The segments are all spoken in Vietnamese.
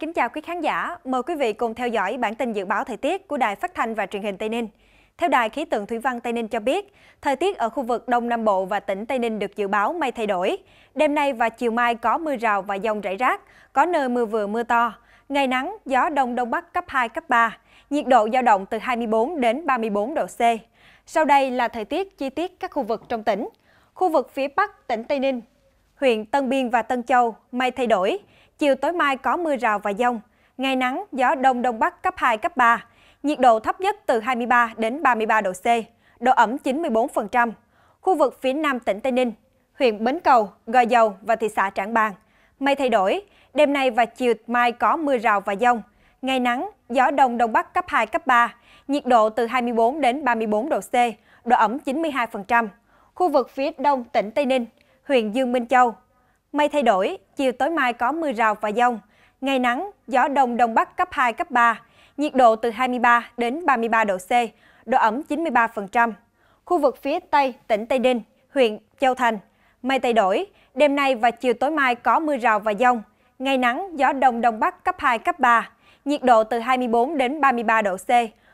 kính chào quý khán giả. Mời quý vị cùng theo dõi bản tin dự báo thời tiết của Đài Phát thanh và Truyền hình Tây Ninh. Theo Đài Khí tượng Thủy văn Tây Ninh cho biết, thời tiết ở khu vực Đông Nam Bộ và tỉnh Tây Ninh được dự báo mây thay đổi. Đêm nay và chiều mai có mưa rào và dông rải rác, có nơi mưa vừa mưa to. Ngày nắng, gió Đông Đông Bắc cấp 2, cấp 3. Nhiệt độ dao động từ 24 đến 34 độ C. Sau đây là thời tiết chi tiết các khu vực trong tỉnh. Khu vực phía Bắc tỉnh Tây Ninh, huyện Tân Biên và Tân Châu, mây thay đổi chiều tối mai có mưa rào và dông. Ngày nắng, gió đông đông bắc cấp 2, cấp 3. Nhiệt độ thấp nhất từ 23 đến 33 độ C, độ ẩm 94%. Khu vực phía nam tỉnh Tây Ninh, huyện Bến Cầu, Gò Dầu và thị xã Trảng Bàng. Mây thay đổi, đêm nay và chiều mai có mưa rào và dông. Ngày nắng, gió đông đông bắc cấp 2, cấp 3. Nhiệt độ từ 24 đến 34 độ C, độ ẩm 92%. Khu vực phía đông tỉnh Tây Ninh, huyện Dương Minh Châu, Mây thay đổi, chiều tối mai có mưa rào và dông. Ngày nắng, gió đông đông bắc cấp 2, cấp 3. Nhiệt độ từ 23 đến 33 độ C, độ ẩm 93%. Khu vực phía Tây, tỉnh Tây Ninh, huyện Châu Thành. Mây thay đổi, đêm nay và chiều tối mai có mưa rào và dông. Ngày nắng, gió đông đông bắc cấp 2, cấp 3. Nhiệt độ từ 24 đến 33 độ C,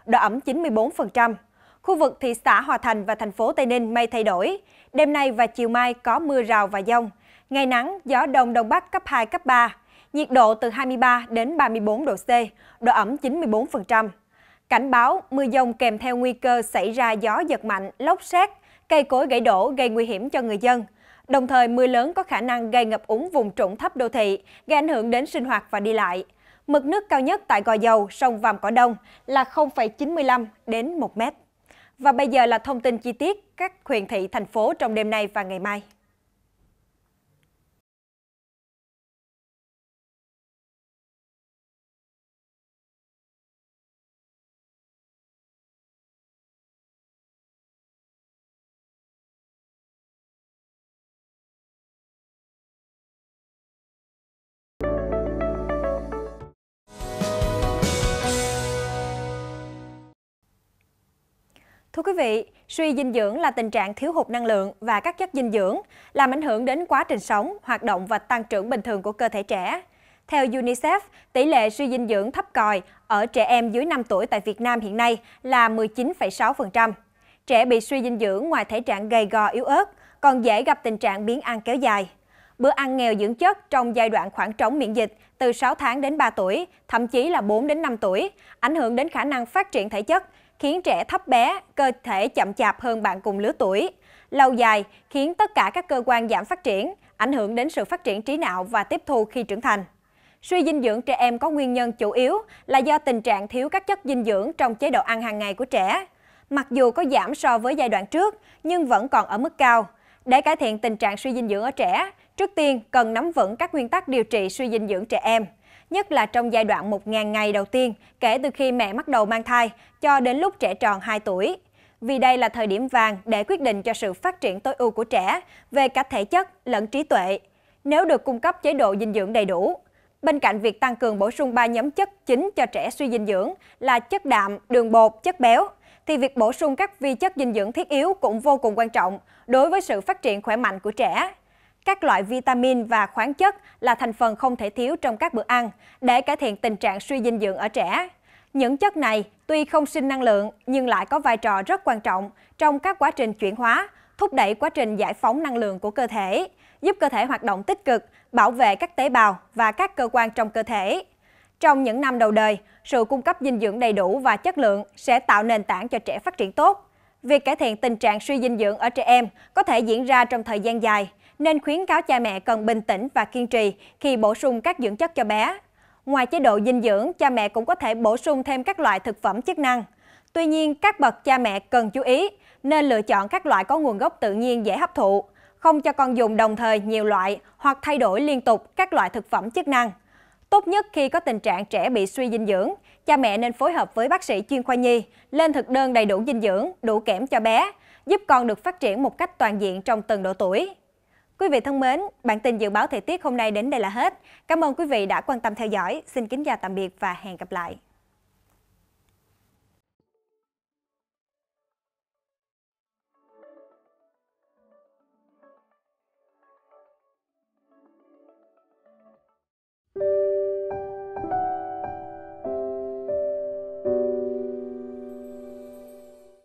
độ ẩm 94%. Khu vực thị xã Hòa Thành và thành phố Tây Ninh mây thay đổi. Đêm nay và chiều mai có mưa rào và dông. Ngày nắng, gió đông đông bắc cấp 2, cấp 3. Nhiệt độ từ 23 đến 34 độ C, độ ẩm 94%. Cảnh báo mưa dông kèm theo nguy cơ xảy ra gió giật mạnh, lốc xét, cây cối gãy đổ gây nguy hiểm cho người dân. Đồng thời mưa lớn có khả năng gây ngập úng vùng trũng thấp đô thị, gây ảnh hưởng đến sinh hoạt và đi lại. Mực nước cao nhất tại Gò Dầu, sông Vàm Cỏ Đông là 0,95 đến 1 mét. Và bây giờ là thông tin chi tiết các huyện thị, thành phố trong đêm nay và ngày mai. Thưa quý vị, suy dinh dưỡng là tình trạng thiếu hụt năng lượng và các chất dinh dưỡng, làm ảnh hưởng đến quá trình sống, hoạt động và tăng trưởng bình thường của cơ thể trẻ. Theo UNICEF, tỷ lệ suy dinh dưỡng thấp còi ở trẻ em dưới 5 tuổi tại Việt Nam hiện nay là 19,6%. Trẻ bị suy dinh dưỡng ngoài thể trạng gầy gò yếu ớt, còn dễ gặp tình trạng biến ăn kéo dài. Bữa ăn nghèo dưỡng chất trong giai đoạn khoảng trống miễn dịch từ 6 tháng đến 3 tuổi, thậm chí là 4 đến 5 tuổi, ảnh hưởng đến khả năng phát triển thể chất, khiến trẻ thấp bé, cơ thể chậm chạp hơn bạn cùng lứa tuổi. Lâu dài khiến tất cả các cơ quan giảm phát triển, ảnh hưởng đến sự phát triển trí não và tiếp thu khi trưởng thành. Suy dinh dưỡng trẻ em có nguyên nhân chủ yếu là do tình trạng thiếu các chất dinh dưỡng trong chế độ ăn hàng ngày của trẻ. Mặc dù có giảm so với giai đoạn trước, nhưng vẫn còn ở mức cao. Để cải thiện tình trạng suy dinh dưỡng ở trẻ, trước tiên cần nắm vững các nguyên tắc điều trị suy dinh dưỡng trẻ em – nhất là trong giai đoạn 1.000 ngày đầu tiên kể từ khi mẹ bắt đầu mang thai cho đến lúc trẻ tròn 2 tuổi. Vì đây là thời điểm vàng để quyết định cho sự phát triển tối ưu của trẻ về cả thể chất lẫn trí tuệ, nếu được cung cấp chế độ dinh dưỡng đầy đủ. Bên cạnh việc tăng cường bổ sung 3 nhóm chất chính cho trẻ suy dinh dưỡng là chất đạm, đường bột, chất béo, thì việc bổ sung các vi chất dinh dưỡng thiết yếu cũng vô cùng quan trọng đối với sự phát triển khỏe mạnh của trẻ các loại vitamin và khoáng chất là thành phần không thể thiếu trong các bữa ăn để cải thiện tình trạng suy dinh dưỡng ở trẻ. Những chất này tuy không sinh năng lượng nhưng lại có vai trò rất quan trọng trong các quá trình chuyển hóa, thúc đẩy quá trình giải phóng năng lượng của cơ thể, giúp cơ thể hoạt động tích cực, bảo vệ các tế bào và các cơ quan trong cơ thể. Trong những năm đầu đời, sự cung cấp dinh dưỡng đầy đủ và chất lượng sẽ tạo nền tảng cho trẻ phát triển tốt. Việc cải thiện tình trạng suy dinh dưỡng ở trẻ em có thể diễn ra trong thời gian dài, nên khuyến cáo cha mẹ cần bình tĩnh và kiên trì khi bổ sung các dưỡng chất cho bé. Ngoài chế độ dinh dưỡng, cha mẹ cũng có thể bổ sung thêm các loại thực phẩm chức năng. Tuy nhiên, các bậc cha mẹ cần chú ý nên lựa chọn các loại có nguồn gốc tự nhiên dễ hấp thụ, không cho con dùng đồng thời nhiều loại hoặc thay đổi liên tục các loại thực phẩm chức năng. Tốt nhất khi có tình trạng trẻ bị suy dinh dưỡng, cha mẹ nên phối hợp với bác sĩ chuyên khoa nhi lên thực đơn đầy đủ dinh dưỡng, đủ kẽm cho bé, giúp con được phát triển một cách toàn diện trong từng độ tuổi. Quý vị thân mến, bản tin dự báo thời tiết hôm nay đến đây là hết. Cảm ơn quý vị đã quan tâm theo dõi. Xin kính chào tạm biệt và hẹn gặp lại.